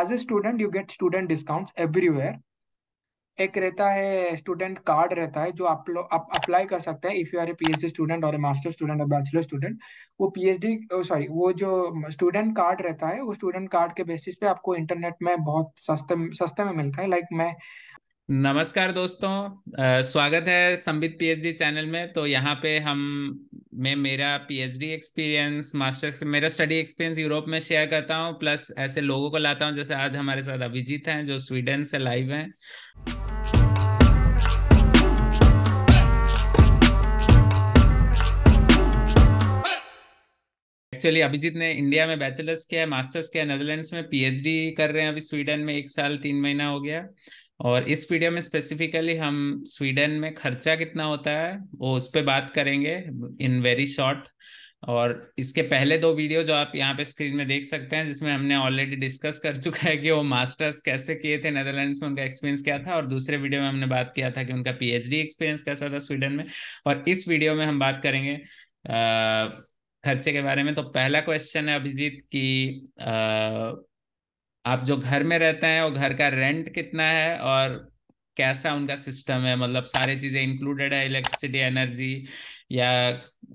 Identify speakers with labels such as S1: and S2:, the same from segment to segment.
S1: As a student you get student discount everywhere एक रहता है स्टूडेंट कार्ड रहता है जो आप लोग आप अप्लाई कर सकते हैं if you are a PhD student और ए मास्टर स्टूडेंट और बैचलर स्टूडेंट वो पीएचडी सॉरी वो जो स्टूडेंट कार्ड रहता है वो स्टूडेंट कार्ड के बेसिस पे आपको इंटरनेट में बहुत सस्ते सस्ते में मिलता है लाइक like मैं
S2: नमस्कार दोस्तों आ, स्वागत है संबित पीएचडी चैनल में तो यहाँ पे हम मैं मेरा पीएचडी एक्सपीरियंस मास्टर्स मेरा स्टडी एक्सपीरियंस यूरोप में शेयर करता हूँ प्लस ऐसे लोगों को लाता हूँ जैसे आज हमारे साथ अभिजीत हैं जो स्वीडन से लाइव हैं एक्चुअली अभिजीत ने इंडिया में बैचलर्स किया है मास्टर्स किया नेदरलैंड्स में पीएचडी कर रहे हैं अभी स्वीडन में एक साल तीन महीना हो गया और इस वीडियो में स्पेसिफिकली हम स्वीडन में खर्चा कितना होता है वो उस पर बात करेंगे इन वेरी शॉर्ट और इसके पहले दो वीडियो जो आप यहाँ पे स्क्रीन में देख सकते हैं जिसमें हमने ऑलरेडी डिस्कस कर चुका है कि वो मास्टर्स कैसे किए थे नेदरलैंड्स में उनका एक्सपीरियंस क्या था और दूसरे वीडियो में हमने बात किया था कि उनका पीएचडी एक्सपीरियंस कैसा था स्वीडन में और इस वीडियो में हम बात करेंगे आ, खर्चे के बारे में तो पहला क्वेश्चन है अभिजीत की आ, आप जो घर में रहते हैं वो घर का रेंट कितना है और कैसा उनका सिस्टम है मतलब सारी चीजें इंक्लूडेड है इलेक्ट्रिसिटी एनर्जी या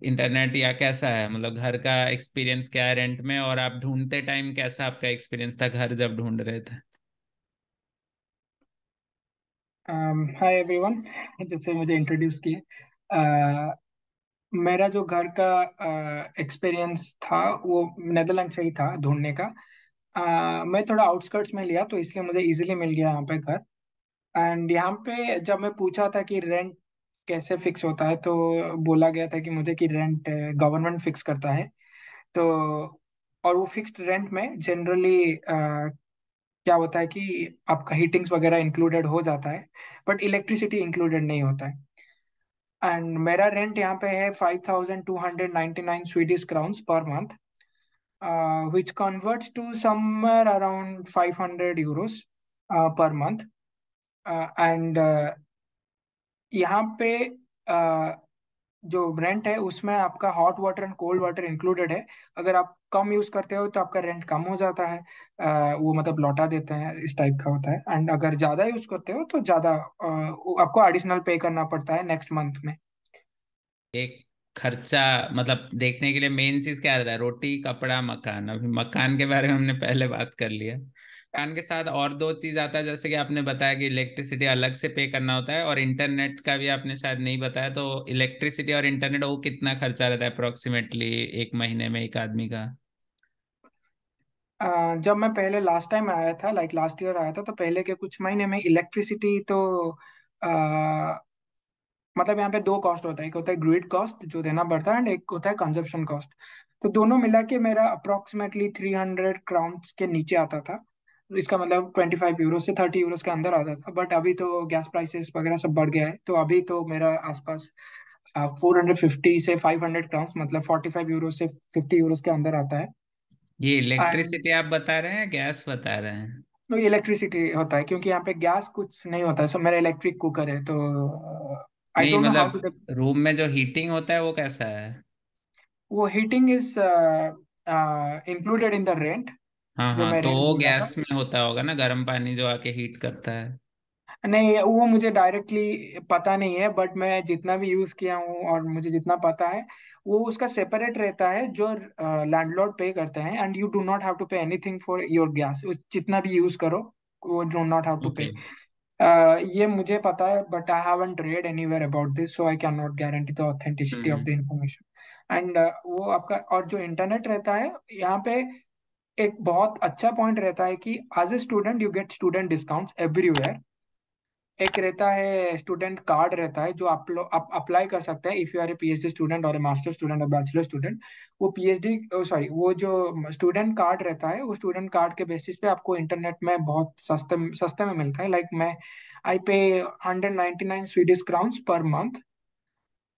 S2: इंटरनेट या कैसा है मतलब घर का एक्सपीरियंस क्या है रेंट में और आप ढूंढते टाइम कैसा आपका एक्सपीरियंस था घर जब ढूंढ रहे थे
S1: हाय um, एवरीवन जिससे मुझे इंट्रोड्यूस किए uh, मेरा जो घर का एक्सपीरियंस uh, था वो नेदरलैंड से ही था ढूंढने का uh, आ, मैं थोड़ा आउटस्कर्ट्स में लिया तो इसलिए मुझे इजीली मिल गया यहाँ पे घर एंड यहाँ पे जब मैं पूछा था कि रेंट कैसे फिक्स होता है तो बोला गया था कि मुझे कि रेंट गवर्नमेंट फिक्स करता है तो और वो फिक्स्ड रेंट में जनरली क्या होता है कि आपका हीटिंग्स वगैरह इंक्लूडेड हो जाता है बट इलेक्ट्रिसिटी इंक्लूडेड नहीं होता है एंड मेरा रेंट यहाँ पे है five thousand two hundred ninety nine Swedish crowns per month uh, which converts to somewhere around 500 euros uh, per month. Uh, and uh, यहाँ पे uh, जो रेंट है उसमें आपका hot water and cold water included है अगर आप कम use करते हो तो आपका रेंट कम हो जाता है आ, uh, वो मतलब लौटा देते हैं इस टाइप का होता है एंड अगर ज्यादा यूज करते हो तो ज्यादा uh, आपको एडिशनल पे करना पड़ता है नेक्स्ट मंथ में
S2: एक खर्चा मतलब देखने के लिए मेन चीज क्या रहता है रोटी कपड़ा मकान अभी मकान के बारे में हमने पहले बात कर लिया मकान के साथ और दो चीज आता है जैसे कि आपने बताया कि इलेक्ट्रिसिटी अलग से पे करना होता है और इंटरनेट का भी आपने शायद नहीं बताया तो इलेक्ट्रिसिटी और इंटरनेट वो कितना खर्चा रहता है अप्रोक्सीमेटली एक महीने में एक आदमी का
S1: जब मैं पहले लास्ट टाइम आया था लाइक लास्ट ईयर आया था तो पहले के कुछ महीने में इलेक्ट्रिसिटी तो मतलब यहाँ पे दो कॉस्ट होता है एक होता है ग्रिड कॉस्ट जो देना पड़ता है एंड एक होता है कंजप्शन कॉस्ट तो दोनों मिला के मेरा अप्रोक्सीमेटली थ्री हंड्रेड क्राउन के नीचे आता था इसका मतलब ट्वेंटी फाइव यूरो से थर्टी यूरोस के अंदर आता था बट अभी तो गैस प्राइसेस वगैरह सब बढ़ गया है तो अभी तो मेरा आसपास फोर हंड्रेड फिफ्टी से फाइव हंड्रेड क्राउंस मतलब फोर्टी फाइव यूरो से फिफ्टी यूरोस के अंदर आता है
S2: ये इलेक्ट्रिसिटी आप बता रहे हैं गैस बता रहे हैं
S1: तो इलेक्ट्रिसिटी होता है क्योंकि यहाँ पे गैस कुछ नहीं होता है सो मेरा इलेक्ट्रिक कुकर है तो आई नहीं मतलब
S2: रूम में जो हीटिंग होता है वो कैसा है वो
S1: heating is included in the rent
S2: हाँ हाँ तो वो गैस में होता होगा ना गर्म पानी जो आके हीट करता है
S1: नहीं वो मुझे डायरेक्टली पता नहीं है बट मैं जितना भी यूज किया हूँ और मुझे जितना पता है वो उसका सेपरेट रहता है जो लैंडलॉर्ड uh, पे करते हैं and you do not have to pay anything for your gas जितना भी यूज करो वो do not have to pay Uh, ये मुझे पता है but I haven't read where about this so I can not guarantee the authenticity of the information and वो आपका और जो इंटरनेट रहता है यहाँ पे एक बहुत अच्छा पॉइंट रहता है कि as a student you get student discounts everywhere एक रहता है स्टूडेंट कार्ड रहता है जो आप लोग आप अप्लाई कर सकते हैं if you are a PhD student और ए मास्टर स्टूडेंट और बैचलर स्टूडेंट वो पीएचडी सॉरी वो जो स्टूडेंट कार्ड रहता है वो स्टूडेंट कार्ड के बेसिस पे आपको इंटरनेट में बहुत सस्ते सस्ते में मिलता है लाइक like मैं I pay hundred nine Swedish crowns per month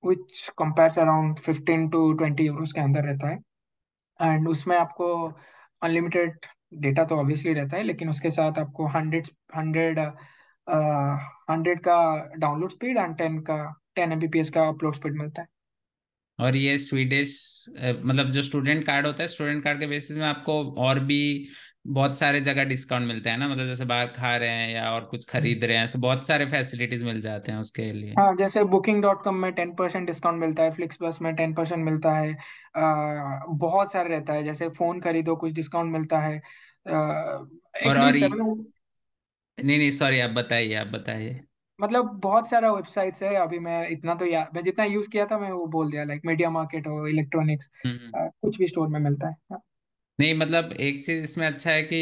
S1: which compare around fifteen to twenty euros के अंदर रहता है एंड उसमें आपको अनलिमिटेड डेटा तो ऑब्वियसली रहता है लेकिन उसके साथ आपको हंड्रेड हंड्रेड हंड्रेड का डाउनलोड स्पीड एंड टेन का टेन एम का अपलोड स्पीड मिलता है
S2: और ये स्वीडिश मतलब जो स्टूडेंट कार्ड होता है स्टूडेंट कार्ड के बेसिस में आपको और भी बहुत सारे जगह डिस्काउंट मिलते हैं ना मतलब जैसे बाहर खा रहे हैं या और कुछ खरीद रहे हैं ऐसे बहुत सारे फैसिलिटीज मिल जाते हैं उसके लिए हाँ
S1: जैसे बुकिंग डॉट कॉम में टेन परसेंट डिस्काउंट मिलता है फ्लिक्स बस में टेन परसेंट मिलता है आ, बहुत सारे रहता है जैसे फोन खरीदो कुछ डिस्काउंट मिलता है आ, और, और
S2: नहीं नहीं सॉरी आप बताइए आप बताइए
S1: मतलब बहुत सारा वेबसाइट्स है अभी मैं इतना तो या मैं जितना यूज किया था मैं वो बोल दिया लाइक मीडिया मार्केट हो इलेक्ट्रॉनिक्स हम्म, हम्म। कुछ भी स्टोर में मिलता है हाँ।
S2: नहीं मतलब एक चीज इसमें अच्छा है कि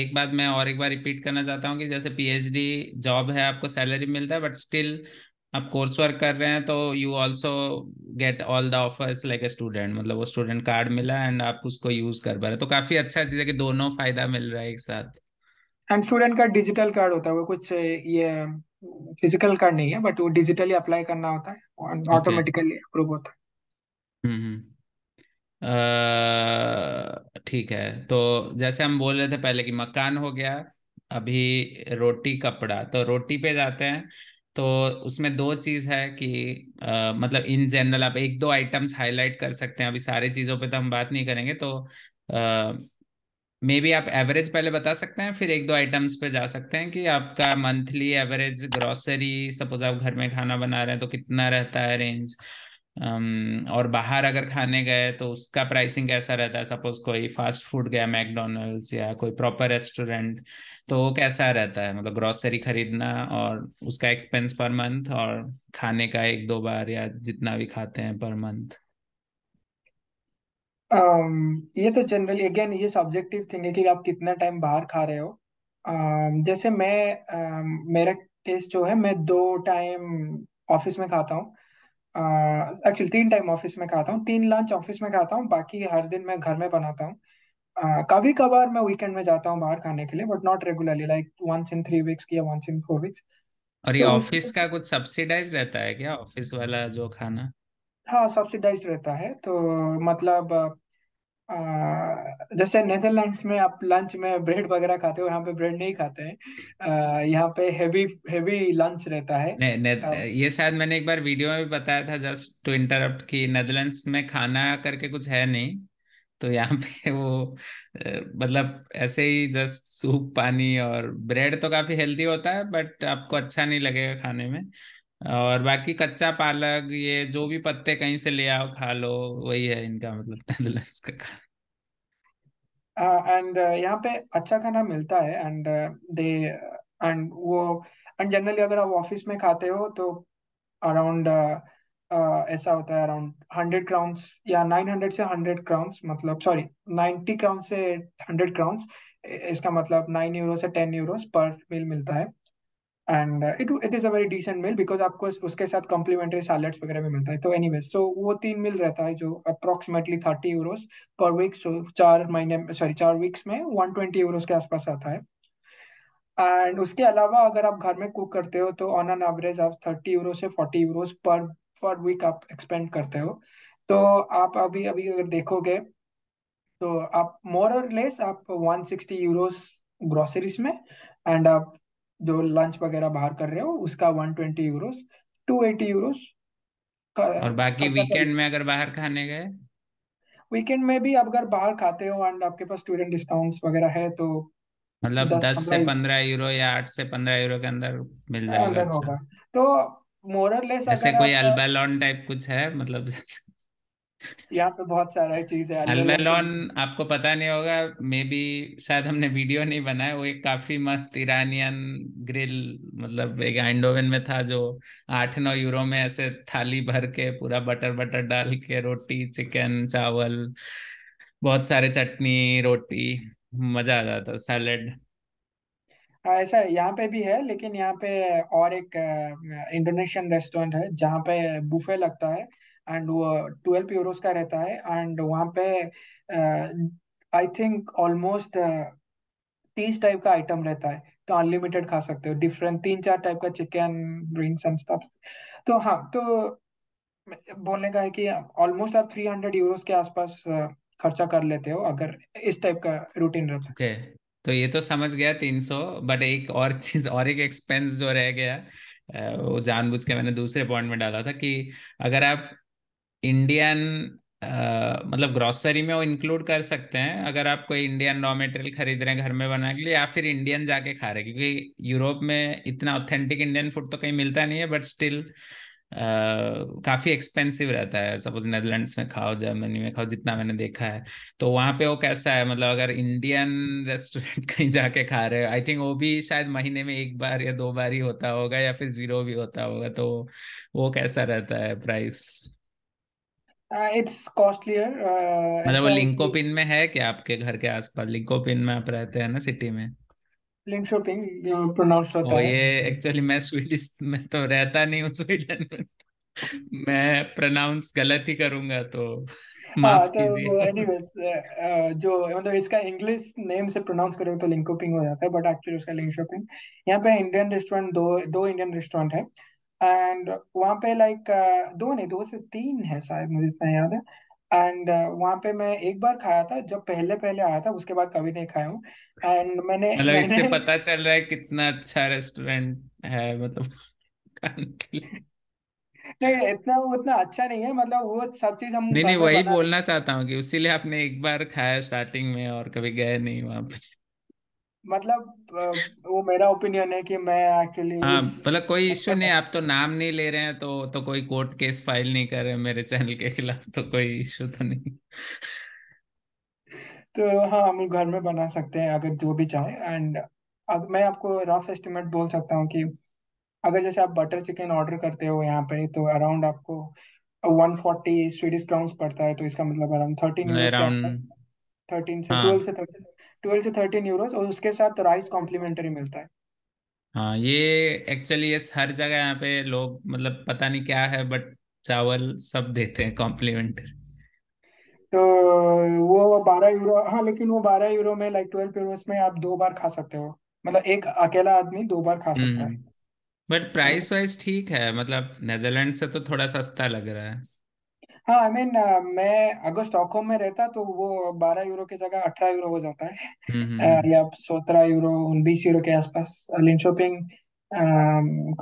S2: एक बात मैं और एक बार रिपीट करना चाहता हूँ कि जैसे पीएचडी जॉब है आपको सैलरी मिलता है बट स्टिल आप कोर्स वर्क कर रहे हैं तो you also get all the offers like a student मतलब वो स्टूडेंट कार्ड मिला एंड आप उसको यूज कर पा रहे तो काफी अच्छा चीज है कि दोनों फायदा मिल रहा है एक साथ
S1: एंड स्टूडेंट का डिजिटल कार्ड होता है वो कुछ ये फिजिकल कार्ड नहीं है बट वो डिजिटली अप्लाई करना होता है ऑटोमेटिकली अप्रूव होता है हम्म,
S2: हम्म। ठीक है तो जैसे हम बोल रहे थे पहले कि मकान हो गया अभी रोटी कपड़ा तो रोटी पे जाते हैं तो उसमें दो चीज है कि आ, मतलब इन जनरल आप एक दो आइटम्स हाईलाइट कर सकते हैं अभी सारी चीजों पे तो हम बात नहीं करेंगे तो आ, मे बी आप एवरेज पहले बता सकते हैं फिर एक दो आइटम्स पे जा सकते हैं कि आपका मंथली एवरेज ग्रॉसरी सपोज आप घर में खाना बना रहे हैं तो कितना रहता है रेंज um, और बाहर अगर खाने गए तो उसका प्राइसिंग कैसा रहता है सपोज कोई फास्ट फूड गया मैकडोनल्ड्स या कोई प्रॉपर रेस्टोरेंट तो वो कैसा रहता है मतलब ग्रॉसरी खरीदना और उसका एक्सपेंस पर मंथ और खाने का एक दो बार या जितना भी खाते हैं पर मंथ
S1: um, ये तो जनरली अगेन ये सब्जेक्टिव थिंग है कि आप कितना टाइम बाहर खा रहे हो um, जैसे मैं um, मेरा केस जो है मैं दो टाइम ऑफिस में खाता हूँ एक्चुअली uh, तीन टाइम ऑफिस में खाता हूँ तीन लंच ऑफिस में खाता हूँ बाकी हर दिन मैं घर में बनाता हूँ uh, कभी कभार मैं वीकेंड में जाता हूँ बाहर खाने के लिए but not regularly like once in three weeks या वंस इन फोर वीक्स
S2: और ये ऑफिस तो का कुछ सब्सिडाइज रहता है क्या ऑफिस वाला जो खाना
S1: हाँ सब्सिडाइज रहता है तो मतलब आ, जैसे नेदरलैंड्स में आप लंच में ब्रेड वगैरह खाते हो यहाँ पे ब्रेड नहीं खाते हैं यहाँ पे हेवी हेवी लंच रहता है
S2: ने, ने, आ, ये शायद मैंने एक बार वीडियो में भी बताया था जस्ट टू इंटरप्ट कि नेदरलैंड्स में खाना करके कुछ है नहीं तो यहाँ पे वो मतलब ऐसे ही जस्ट सूप पानी और ब्रेड तो काफी हेल्दी होता है बट आपको अच्छा नहीं लगेगा खाने में और बाकी कच्चा पालक ये जो भी पत्ते कहीं से ले आओ खा लो वही है इनका मतलब तंदुरुस्त का खाना
S1: एंड uh, यहाँ पे अच्छा खाना मिलता है एंड दे एंड वो एंड जनरली अगर आप ऑफिस में खाते हो तो अराउंड uh, uh, ऐसा होता है अराउंड हंड्रेड क्राउन्स या नाइन हंड्रेड से हंड्रेड क्राउन्स मतलब सॉरी नाइन्टी क्राउन से हंड्रेड क्राउन्स इसका मतलब नाइन यूरो से टेन यूरोस पर मील मिलता है and it it is a very decent meal because आपको उसके साथ कॉम्प्लीमेंट्री सैलड्स वगैरह भी मिलता है तो एनी सो so वो तीन मील रहता है जो approximately thirty euros per week so चार महीने सॉरी चार वीक्स में वन ट्वेंटी यूरोस के आसपास आता है एंड उसके अलावा अगर आप घर में कुक करते हो तो ऑन एन एवरेज आप थर्टी यूरो से forty euros per per week आप एक्सपेंड करते हो तो आप अभी अभी अगर देखोगे तो आप मोर और लेस आप वन सिक्सटी यूरोज ग्रोसरीज में एंड आप जो लंच वगैरह बाहर कर रहे हो उसका वन ट्वेंटी यूरोस 280 यूरोस का
S2: और बाकी वीकेंड में अगर बाहर खाने गए
S1: वीकेंड में भी आप अगर बाहर खाते हो एंड आपके पास स्टूडेंट डिस्काउंट्स वगैरह है तो
S2: मतलब दस, दस से पंद्रह यूरो या आठ से पंद्रह यूरो के अंदर मिल जाएगा अंदर अच्छा होगा
S1: तो मोरल मोरलेस ऐसे कोई
S2: अल्बेलॉन टाइप कुछ है मतलब जैसे
S1: यहाँ पे बहुत सारा चीज है अलमेलॉन
S2: आपको पता नहीं होगा मे बी शायद हमने वीडियो नहीं बनाया वो एक काफी मस्त ईरानियन ग्रिल मतलब एक एंडोवन में था जो आठ नौ यूरो में ऐसे थाली भर के पूरा बटर बटर डाल के रोटी चिकन चावल बहुत सारे चटनी रोटी मजा आ जाता सैलेड
S1: हाँ ऐसा यहाँ पे भी है लेकिन यहाँ पे और एक इंडोनेशियन रेस्टोरेंट है जहाँ पे बुफे लगता है एंड वो ट्वेल्व यूरोस का रहता है एंड वहाँ पे आई थिंक ऑलमोस्ट तीस टाइप का आइटम रहता है तो अनलिमिटेड खा सकते हो डिफरेंट तीन चार टाइप का चिकन ग्रीन्स एंड स्टफ तो हाँ तो बोलने का है कि ऑलमोस्ट आप थ्री हंड्रेड यूरोस के आसपास खर्चा कर लेते हो अगर इस टाइप का रूटीन रहता है
S2: okay. तो ये तो समझ गया तीन सौ बट एक और चीज और एक एक्सपेंस जो रह गया वो जानबूझ के मैंने दूसरे पॉइंट में डाला था कि अगर आप इंडियन Uh, मतलब ग्रॉसरी में वो इंक्लूड कर सकते हैं अगर आप कोई इंडियन रॉ मटेरियल खरीद रहे हैं घर में बनाने के लिए या फिर इंडियन जाके खा रहे हैं क्योंकि यूरोप में इतना ऑथेंटिक इंडियन फूड तो कहीं मिलता नहीं है बट स्टिल uh, काफी एक्सपेंसिव रहता है सपोज नेदरलैंड्स में खाओ जर्मनी में खाओ जितना मैंने देखा है तो वहाँ पे वो कैसा है मतलब अगर इंडियन रेस्टोरेंट कहीं जाके खा रहे हो आई थिंक वो भी शायद महीने में एक बार या दो बार ही होता होगा या फिर जीरो भी होता होगा तो वो कैसा रहता है price
S1: it's uh, costlier uh, मतलब वो लिंको
S2: पिन में है क्या आपके घर के आसपास लिंको पिन में आप रहते हैं ना सिटी में
S1: लिंक शॉपिंग प्रोनाउंस होता है ये
S2: एक्चुअली मैं स्वीडिश में तो रहता नहीं हूँ स्वीडन में मैं प्रोनाउंस गलत ही करूंगा तो हाँ, माफ तो कीजिए एनीवेज
S1: uh, जो मतलब इसका इंग्लिश नेम से प्रोनाउंस करोगे तो लिंकोपिंग हो जाता है बट एक्चुअली उसका लिंक शॉपिंग यहाँ पे इंडियन रेस्टोरेंट दो दो इंडियन रेस्टोरेंट है एंड वहाँ पे लाइक uh, दो नहीं दो से तीन है शायद मुझे इतना याद है एंड uh, वहाँ पे मैं एक बार खाया था जब पहले पहले आया था उसके बाद कभी नहीं खाया हूँ एंड मैंने मतलब इससे
S2: पता चल रहा है कितना अच्छा रेस्टोरेंट है मतलब
S1: नहीं इतना उतना अच्छा नहीं है मतलब वो सब चीज हम नहीं नहीं वही बोलना
S2: चाहता हूँ कि इसीलिए आपने एक बार खाया स्टार्टिंग में और कभी गए नहीं वहां पे
S1: मतलब वो मेरा ओपिनियन है कि मैं एक्चुअली हाँ
S2: मतलब कोई इश्यू नहीं आप तो नाम नहीं ले रहे हैं तो तो कोई कोर्ट केस फाइल नहीं कर रहे मेरे चैनल के खिलाफ तो कोई इश्यू तो नहीं
S1: तो हाँ हम घर में बना सकते हैं अगर जो भी चाहे एंड अगर मैं आपको रफ एस्टिमेट बोल सकता हूँ कि अगर जैसे आप बटर चिकन ऑर्डर करते हो यहाँ पे तो अराउंड आपको 140 स्वीडिश क्राउन्स पड़ता है तो इसका मतलब अराउंड 13 आसपास थर्टीन से ट्वेल्व हाँ। से थर्टीन ट्वेल्व से थर्टीन यूरोज और उसके साथ राइस कॉम्प्लीमेंट्री मिलता है
S2: हाँ ये एक्चुअली ये हर जगह यहाँ पे लोग मतलब पता नहीं क्या है बट चावल सब देते हैं कॉम्प्लीमेंट्री
S1: तो वो बारह यूरो हाँ लेकिन वो बारह यूरो में लाइक ट्वेल्व यूरो में आप दो बार खा सकते हो मतलब एक अकेला आदमी दो बार खा सकता है
S2: बट प्राइस वाइज ठीक है मतलब नेदरलैंड से तो थोड़ा सस्ता लग रहा है
S1: हाँ आई मीन uh, मैं अगर स्टॉकहोम में रहता तो वो बारह यूरो की जगह अठारह यूरो हो जाता है हम्म, हम्म, uh, हम्म। या सत्रह यूरो बीस यूरो के आसपास shopping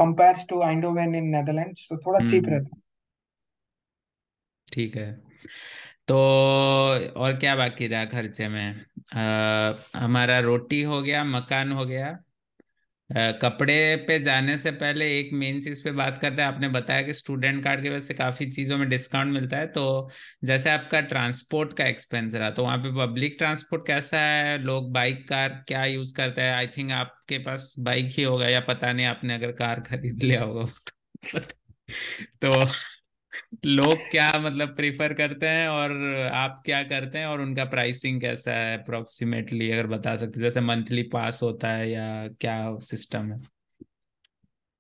S1: compare to Eindhoven in Netherlands तो थोड़ा चीप हम्म रहता
S2: ठीक है तो और क्या बाकी रहा खर्चे में आ, uh, हमारा रोटी हो गया मकान हो गया कपड़े पे जाने से पहले एक मेन चीज पे बात करते हैं आपने बताया कि स्टूडेंट कार्ड की वजह से काफी चीजों में डिस्काउंट मिलता है तो जैसे आपका ट्रांसपोर्ट का एक्सपेंस रहा तो वहाँ पे पब्लिक ट्रांसपोर्ट कैसा है लोग बाइक कार क्या यूज करते हैं आई थिंक आपके पास बाइक ही होगा या पता नहीं आपने अगर कार खरीद लिया होगा तो लोग क्या मतलब प्रेफर करते हैं और आप क्या करते हैं और उनका प्राइसिंग कैसा है अप्रोक्सीमेटली अगर बता सकते जैसे मंथली पास होता है या क्या सिस्टम है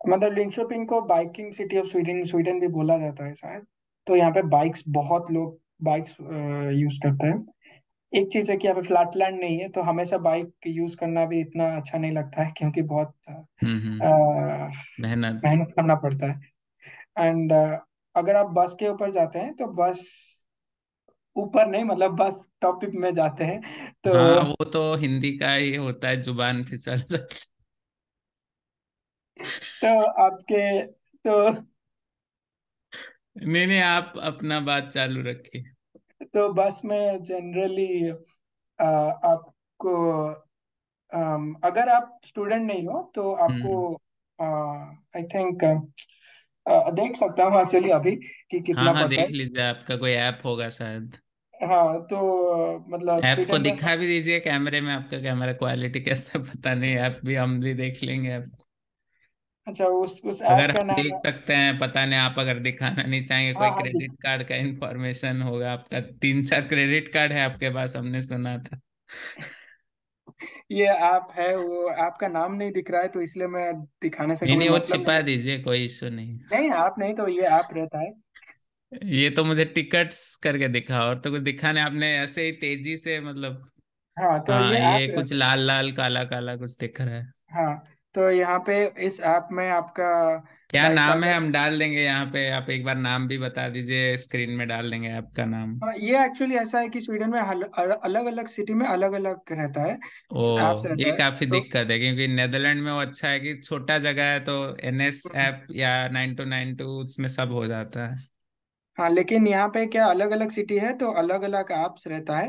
S1: मतलब लिंकशोपिंग को biking city of Sweden Sweden भी बोला जाता है शायद तो यहाँ पे बाइक्स बहुत लोग बाइक्स यूज करते हैं एक चीज है कि यहाँ पे फ्लैट लैंड नहीं है तो हमेशा बाइक यूज करना भी इतना अच्छा नहीं लगता है क्योंकि बहुत हम्म, हम्म। मेहनत मेहनत करना पड़ता है एंड अगर आप बस के ऊपर जाते हैं तो बस ऊपर नहीं मतलब बस टॉपिक में जाते हैं तो हाँ,
S2: वो तो हिंदी का ही होता है जुबान फिसल
S1: तो आपके तो
S2: नहीं नहीं आप अपना बात चालू रखिए
S1: तो बस में जनरली आपको आ, अगर आप स्टूडेंट नहीं हो तो आपको आई हम्म। थिंक देख सकता हूँ हाँ, एक्चुअली अभी कि कितना हाँ हाँ पड़ता देख है
S2: लीजिए आपका कोई ऐप होगा शायद
S1: हाँ तो मतलब ऐप को दिखा
S2: भी दीजिए कैमरे में आपका कैमरा क्वालिटी कैसा पता नहीं ऐप भी हम भी देख लेंगे ऐप
S1: अच्छा उस उस अगर ऐप का नाम देख
S2: सकते हैं पता नहीं आप अगर दिखाना नहीं चाहेंगे हाँ कोई हाँ क्रेडिट हाँ, कार्ड का इन्फॉर्मेशन होगा आपका तीन चार क्रेडिट कार्ड है आपके पास हमने सुना था
S1: ये आप है वो आपका नाम नहीं दिख रहा है तो इसलिए मैं दिखाने से नहीं कोई नहीं वो मतलब छिपा
S2: नहीं दीजिए कोई इशू नहीं
S1: नहीं आप नहीं तो ये आप रहता है ये
S2: तो मुझे टिकट्स करके दिखा और तो कुछ दिखा नहीं आपने ऐसे ही तेजी से मतलब
S1: हाँ तो हाँ ये, ये आप कुछ रहता
S2: लाल लाल काला काला कुछ दिख रहा है हाँ तो यहाँ पे इस ऐप में आपका क्या नाम है हम डाल देंगे यहाँ पे आप एक बार नाम भी बता दीजिए स्क्रीन में डाल देंगे आपका नाम
S1: हाँ, ये एक्चुअली ऐसा है कि स्वीडन में अलग अलग सिटी में अलग अलग रहता है ओ, रहता ये है, काफी
S2: तो, दिक्कत है क्योंकि नेदरलैंड में वो अच्छा है कि छोटा जगह है तो एनएस हाँ। ऐप या नाइन टू नाइन टू उसमें सब हो जाता है
S1: हाँ लेकिन यहाँ पे क्या अलग अलग सिटी है तो अलग अलग ऐप्स रहता है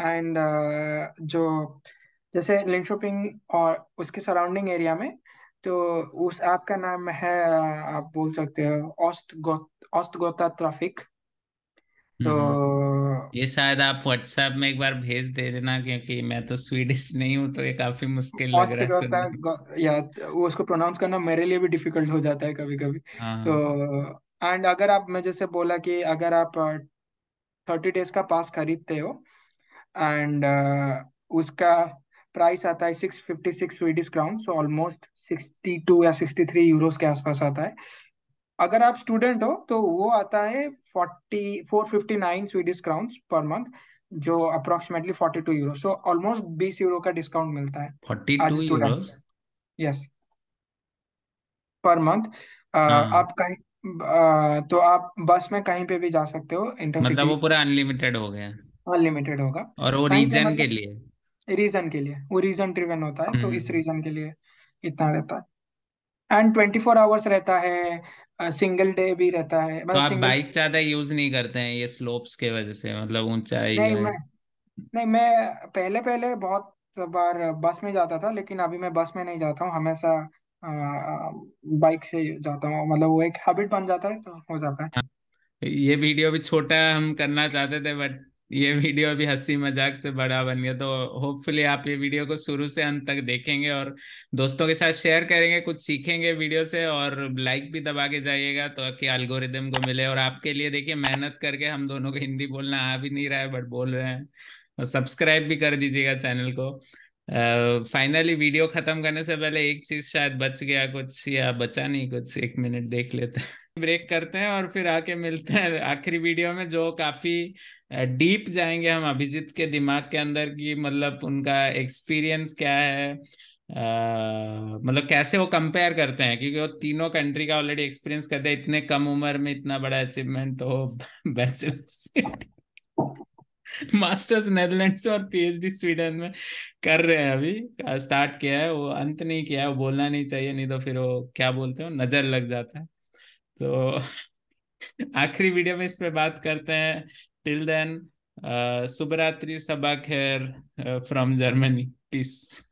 S1: एंड uh, जो जैसे लिंक शॉपिंग और उसके सराउंडिंग एरिया में तो उस ऐप का नाम है आप बोल सकते हो ऑस्ट गो ऑस्ट गोता ट्रैफिक
S2: तो हम्म। ये शायद आप व्हाट्सएप में एक बार भेज दे देना क्योंकि मैं तो स्वीडिश नहीं हूँ तो ये काफी मुश्किल लग रहा
S1: है या तो उसको प्रोनाउंस करना मेरे लिए भी डिफिकल्ट हो जाता है कभी कभी हाँ, तो एंड हाँ। अगर आप मैं जैसे बोला कि अगर आप थर्टी डेज का पास खरीदते हो एंड उसका प्राइस आता है six fifty six Swedish crown so almost sixty two या सिक्सटी थ्री यूरोज के आसपास आता है अगर आप स्टूडेंट हो तो वो आता है forty four fifty nine Swedish crown per month जो approximately forty two euro so almost बीस यूरो का डिस्काउंट मिलता है forty two yes per month आप कहीं आ, तो आप बस में कहीं पे भी जा सकते हो इंटरसिटी मतलब वो
S2: पूरा अनलिमिटेड हो गया
S1: अनलिमिटेड होगा और वो रीजन मतलब, के लिए रीजन के लिए वो रीजन ड्रिवन होता है तो हम्म। इस रीजन के लिए इतना रहता है एंड ट्वेंटी फोर आवर्स रहता है सिंगल डे भी रहता है मतलब तो आप बाइक
S2: ज्यादा यूज नहीं करते हैं ये स्लोप्स के वजह से मतलब ऊंचाई नहीं मैं
S1: नहीं मैं पहले पहले बहुत बार बस में जाता था लेकिन अभी मैं बस में नहीं जाता हूँ हमेशा बाइक से जाता हूँ मतलब वो एक हैबिट बन जाता है तो हो जाता है हाँ,
S2: ये वीडियो भी छोटा हम करना चाहते थे बट ये वीडियो भी हंसी मजाक से बड़ा बन गया तो होपफुली आप ये वीडियो को शुरू से अंत तक देखेंगे और दोस्तों के साथ शेयर करेंगे कुछ सीखेंगे वीडियो से और लाइक भी दबा के जाइएगा तो कि अलगोरिदम को मिले और आपके लिए देखिए मेहनत करके हम दोनों को हिंदी बोलना आ भी नहीं रहा है बट बोल रहे हैं और सब्सक्राइब भी कर दीजिएगा चैनल को फाइनली uh, वीडियो खत्म करने से पहले एक चीज शायद बच गया कुछ या बचा नहीं कुछ एक मिनट देख लेते हैं ब्रेक करते हैं और फिर आके मिलते हैं आखिरी वीडियो में जो काफी डीप जाएंगे हम अभिजीत के दिमाग के अंदर की मतलब उनका एक्सपीरियंस क्या है मतलब कैसे वो कंपेयर करते हैं क्योंकि वो तीनों कंट्री का ऑलरेडी एक्सपीरियंस करते हैं इतने कम उम्र में इतना बड़ा अचीवमेंट तो बैचलर्स मास्टर्स नेदरलैंड्स और पीएचडी स्वीडन में कर रहे हैं अभी स्टार्ट किया है वो अंत नहीं किया है वो बोलना नहीं चाहिए नहीं तो फिर वो क्या बोलते हो नजर लग जाता है तो आखिरी वीडियो में इस पे बात करते हैं टिल देन uh, शुभरात्रि सबा खैर फ्रॉम जर्मनी पीस